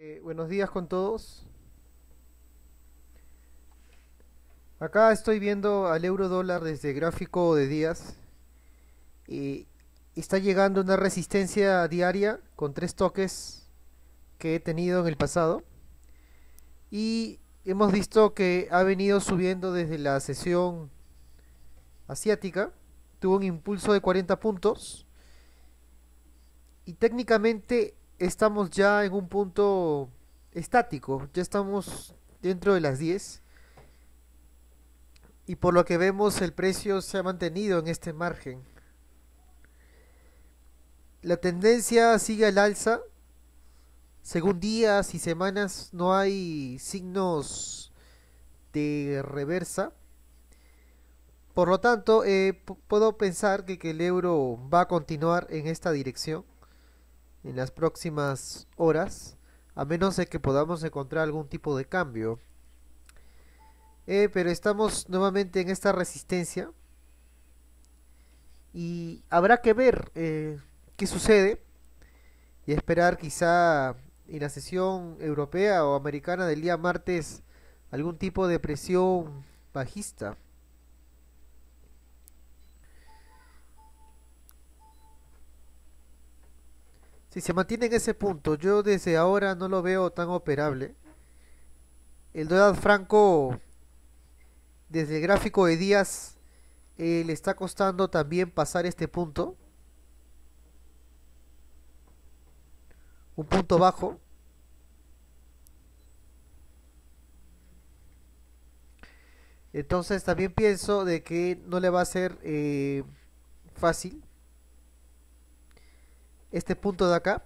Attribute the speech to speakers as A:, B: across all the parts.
A: Eh, buenos días con todos. Acá estoy viendo al euro dólar desde gráfico de días y está llegando una resistencia diaria con tres toques que he tenido en el pasado y hemos visto que ha venido subiendo desde la sesión asiática, tuvo un impulso de 40 puntos y técnicamente estamos ya en un punto estático, ya estamos dentro de las 10 y por lo que vemos el precio se ha mantenido en este margen. La tendencia sigue al alza. Según días y semanas no hay signos de reversa. Por lo tanto, eh, puedo pensar que el euro va a continuar en esta dirección en las próximas horas, a menos de que podamos encontrar algún tipo de cambio. Eh, pero estamos nuevamente en esta resistencia y habrá que ver eh, qué sucede y esperar quizá en la sesión europea o americana del día martes algún tipo de presión bajista. Si se mantiene en ese punto, yo desde ahora no lo veo tan operable. El dólar franco, desde el gráfico de días, eh, le está costando también pasar este punto. Un punto bajo. Entonces también pienso de que no le va a ser eh, fácil este punto de acá.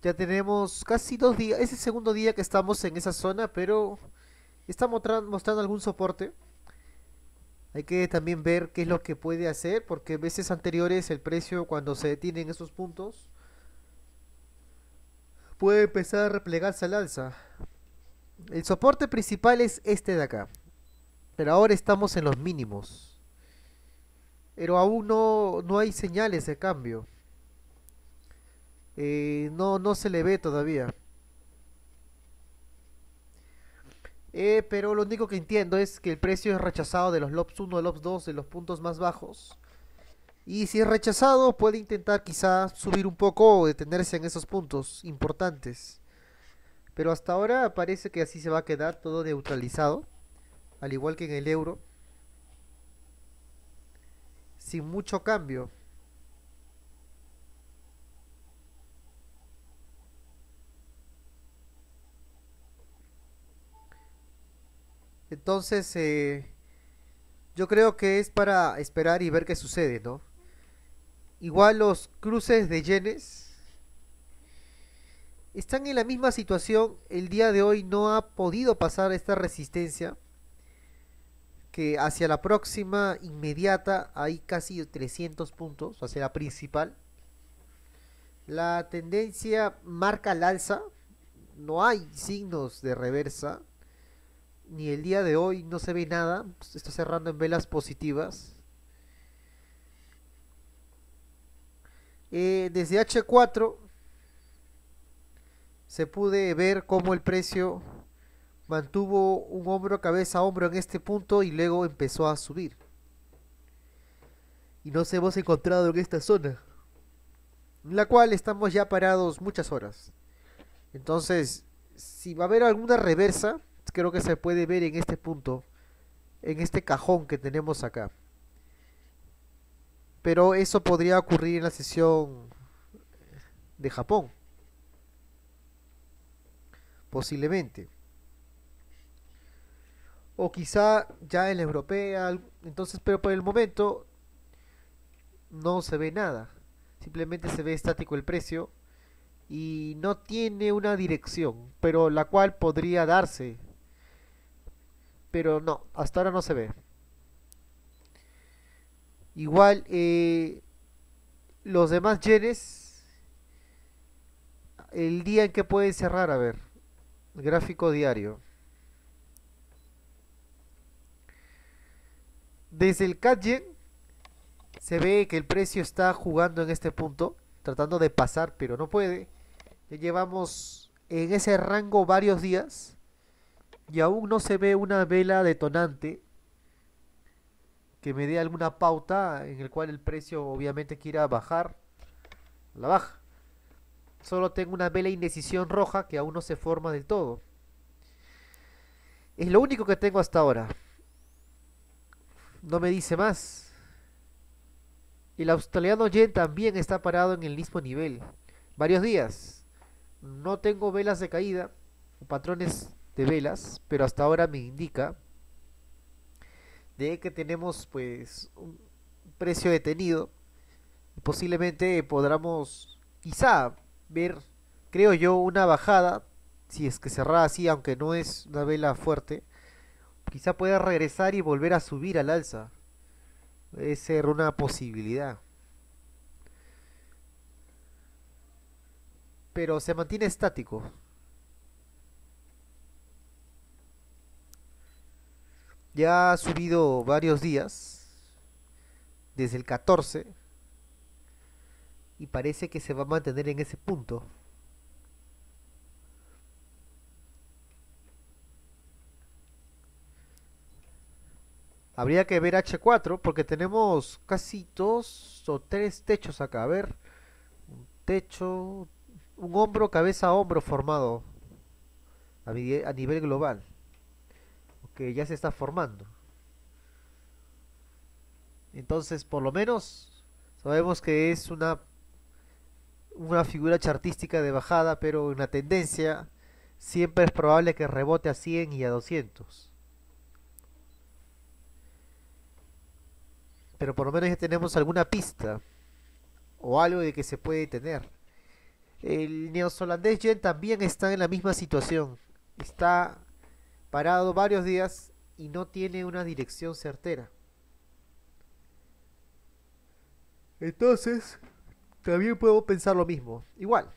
A: Ya tenemos casi dos días, es el segundo día que estamos en esa zona, pero está mostrando algún soporte. Hay que también ver qué es lo que puede hacer, porque veces anteriores el precio cuando se detiene en esos puntos puede empezar a replegarse al alza. El soporte principal es este de acá, pero ahora estamos en los mínimos pero aún no, hay señales de cambio. Eh, no, no se le ve todavía. Eh, pero lo único que entiendo es que el precio es rechazado de los LOPS 1 LOPS 2, de los puntos más bajos. Y si es rechazado, puede intentar quizá subir un poco o detenerse en esos puntos importantes. Pero hasta ahora parece que así se va a quedar todo neutralizado, al igual que en el euro sin mucho cambio. Entonces, eh, yo creo que es para esperar y ver qué sucede, ¿no? Igual los cruces de yenes están en la misma situación. El día de hoy no ha podido pasar esta resistencia hacia la próxima inmediata hay casi 300 puntos, hacia la principal. La tendencia marca al alza, no hay signos de reversa, ni el día de hoy no se ve nada, está cerrando en velas positivas. Eh, desde H4 se pude ver cómo el precio mantuvo un hombro cabeza a hombro en este punto y luego empezó a subir. Y nos hemos encontrado en esta zona, en la cual estamos ya parados muchas horas. Entonces, si va a haber alguna reversa, creo que se puede ver en este punto, en este cajón que tenemos acá. Pero eso podría ocurrir en la sesión de Japón. Posiblemente o quizá ya en la europea, entonces, pero por el momento no se ve nada, simplemente se ve estático el precio y no tiene una dirección, pero la cual podría darse, pero no, hasta ahora no se ve. Igual eh, los demás yenes, el día en que pueden cerrar, a ver, gráfico diario. Desde el Katjen se ve que el precio está jugando en este punto, tratando de pasar, pero no puede. Ya llevamos en ese rango varios días y aún no se ve una vela detonante que me dé alguna pauta en el cual el precio obviamente quiera bajar la baja. Solo tengo una vela indecisión roja que aún no se forma del todo. Es lo único que tengo hasta ahora no me dice más. El australiano Yen también está parado en el mismo nivel. Varios días. No tengo velas de caída o patrones de velas, pero hasta ahora me indica de que tenemos pues un precio detenido. Posiblemente podamos quizá ver, creo yo, una bajada si es que cerrada así, aunque no es una vela fuerte quizá pueda regresar y volver a subir al alza. puede ser una posibilidad. Pero se mantiene estático. Ya ha subido varios días, desde el 14, y parece que se va a mantener en ese punto. Habría que ver H4 porque tenemos casi dos o tres techos acá. A ver, un techo, un hombro, cabeza, hombro formado a, nivel global. Que ya se está formando. Entonces, por lo menos, sabemos que es una, una figura chartística de bajada, pero una tendencia siempre es probable que rebote a 100 y a 200. pero por lo menos ya tenemos alguna pista o algo de que se puede tener. El neozelandés Jen también está en la misma situación. Está parado varios días y no tiene una dirección certera. Entonces, también puedo pensar lo mismo. Igual,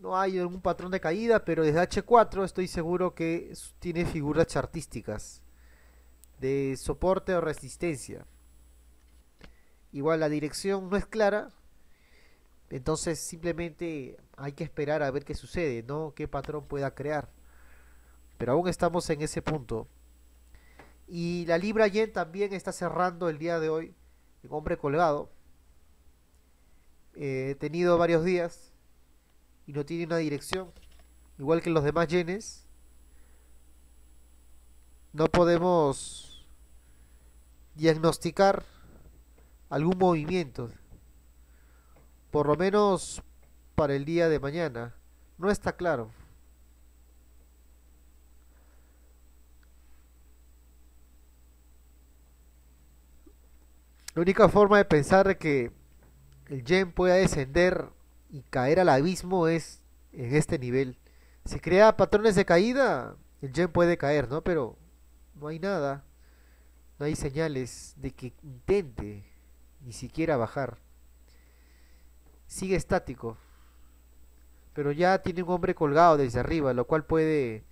A: no hay algún patrón de caída, pero desde H4 estoy seguro que tiene figuras chartísticas de soporte o resistencia igual la dirección no es clara, entonces simplemente hay que esperar a ver qué sucede, ¿no? ¿Qué patrón pueda crear? Pero aún estamos en ese punto. Y la libra yen también está cerrando el día de hoy el hombre colgado. Eh, he tenido varios días y no tiene una dirección, igual que los demás yenes. No podemos diagnosticar algún movimiento, por lo menos para el día de mañana. No está claro. La única forma de pensar que el Yen pueda descender y caer al abismo es en este nivel. Si crea patrones de caída, el Yen puede caer, ¿no? Pero no hay nada, no hay señales de que intente ni siquiera bajar. Sigue estático, pero ya tiene un hombre colgado desde arriba, lo cual puede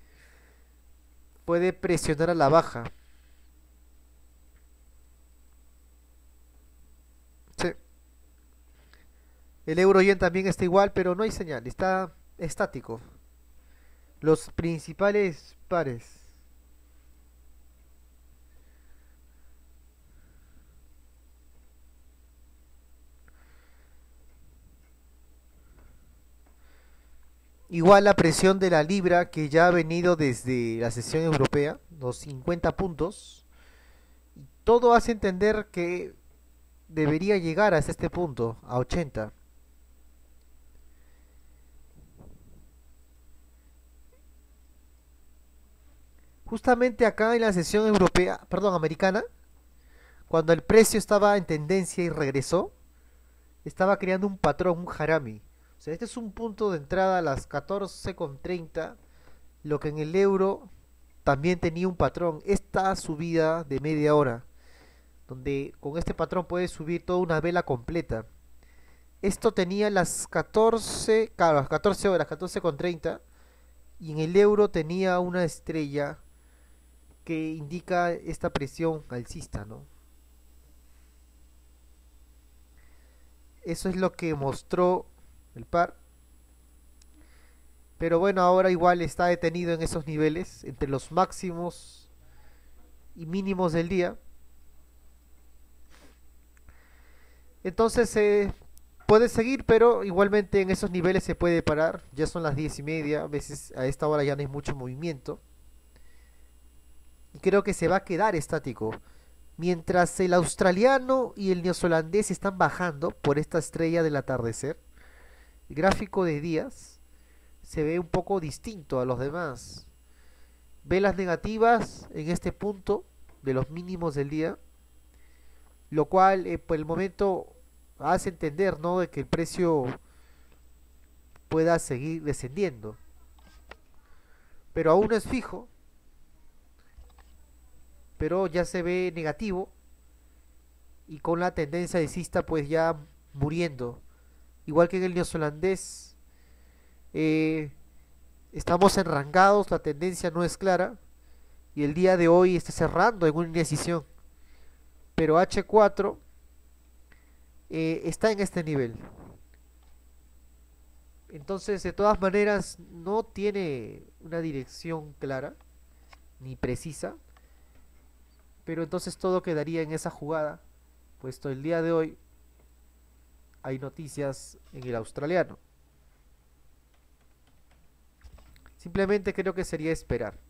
A: puede presionar a la baja. El euro yen también está igual, pero no hay señal, está estático. Los principales pares Igual la presión de la libra que ya ha venido desde la sesión europea, los 50 puntos. Todo hace entender que debería llegar hasta este punto, a 80. Justamente acá en la sesión europea, perdón, americana, cuando el precio estaba en tendencia y regresó, estaba creando un patrón, un harami este es un punto de entrada a las 14,30, lo que en el euro también tenía un patrón. Esta subida de media hora, donde con este patrón puede subir toda una vela completa. Esto tenía las 14, claro, las 14 horas, 14,30. Y en el euro tenía una estrella que indica esta presión alcista, ¿no? Eso es lo que mostró el par. Pero bueno, ahora igual está detenido en esos niveles, entre los máximos y mínimos del día. Entonces se eh, puede seguir, pero igualmente en esos niveles se puede parar. Ya son las diez y media, a veces a esta hora ya no hay mucho movimiento. Y creo que se va a quedar estático. Mientras el australiano y el neozelandés están bajando por esta estrella del atardecer, gráfico de días se ve un poco distinto a los demás. Velas negativas en este punto de los mínimos del día, lo cual eh, por el momento hace entender ¿no? de que el precio pueda seguir descendiendo. Pero aún es fijo, pero ya se ve negativo y con la tendencia de cista pues ya muriendo igual que en el neozelandés. Eh, estamos enrangados, la tendencia no es clara y el día de hoy está cerrando en una indecisión. Pero H4 eh, está en este nivel. Entonces, de todas maneras, no tiene una dirección clara ni precisa. Pero entonces todo quedaría en esa jugada, puesto el día de hoy hay noticias en el australiano. Simplemente creo que sería esperar.